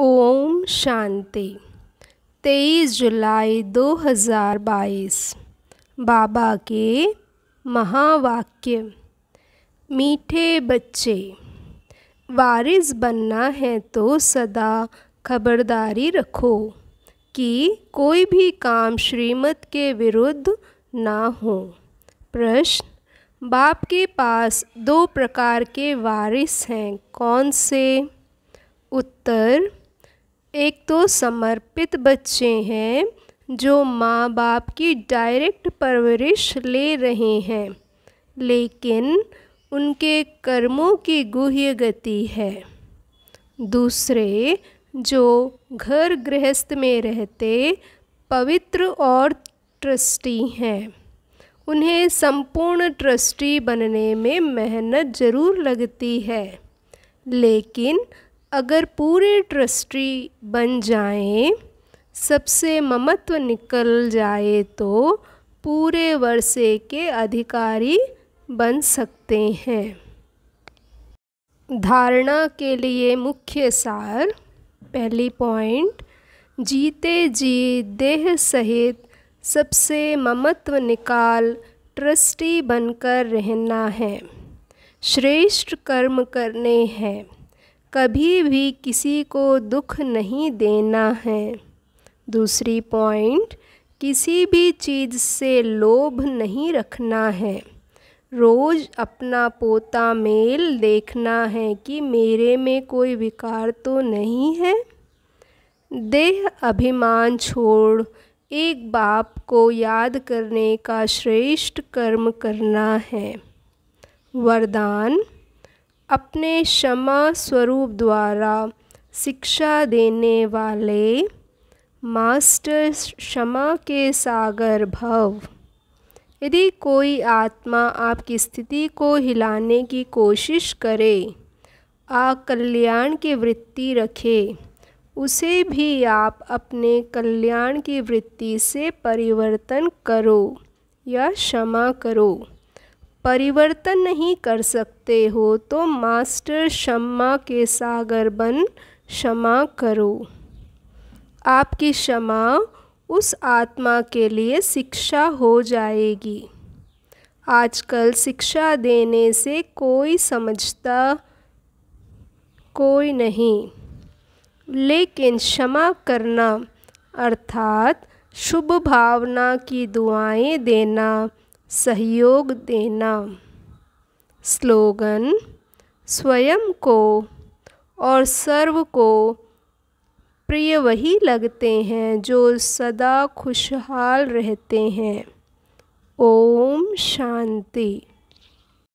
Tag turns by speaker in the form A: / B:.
A: ओम शांति 23 जुलाई 2022 बाबा के महावाक्य मीठे बच्चे वारिस बनना है तो सदा खबरदारी रखो कि कोई भी काम श्रीमत के विरुद्ध ना हो प्रश्न बाप के पास दो प्रकार के वारिस हैं कौन से उत्तर एक तो समर्पित बच्चे हैं जो माँ बाप की डायरेक्ट परवरिश ले रहे हैं लेकिन उनके कर्मों की गुह्य गति है दूसरे जो घर गृहस्थ में रहते पवित्र और ट्रस्टी हैं उन्हें संपूर्ण ट्रस्टी बनने में मेहनत ज़रूर लगती है लेकिन अगर पूरे ट्रस्टी बन जाएं सबसे ममत्व निकल जाए तो पूरे वर्षे के अधिकारी बन सकते हैं धारणा के लिए मुख्य सार पहली पॉइंट जीते जी देह सहित सबसे ममत्व निकाल ट्रस्टी बनकर रहना है श्रेष्ठ कर्म करने हैं कभी भी किसी को दुख नहीं देना है दूसरी पॉइंट किसी भी चीज़ से लोभ नहीं रखना है रोज़ अपना पोता मेल देखना है कि मेरे में कोई विकार तो नहीं है देह अभिमान छोड़ एक बाप को याद करने का श्रेष्ठ कर्म करना है वरदान अपने क्षमा स्वरूप द्वारा शिक्षा देने वाले मास्टर क्षमा के सागर भव यदि कोई आत्मा आपकी स्थिति को हिलाने की कोशिश करे आ कल्याण की वृत्ति रखे उसे भी आप अपने कल्याण की वृत्ति से परिवर्तन करो या क्षमा करो परिवर्तन नहीं कर सकते हो तो मास्टर क्षमा के सागर बन क्षमा करो आपकी क्षमा उस आत्मा के लिए शिक्षा हो जाएगी आजकल शिक्षा देने से कोई समझता कोई नहीं लेकिन क्षमा करना अर्थात शुभ भावना की दुआएं देना सहयोग देना स्लोगन स्वयं को और सर्व को प्रिय वही लगते हैं जो सदा खुशहाल रहते हैं ओम शांति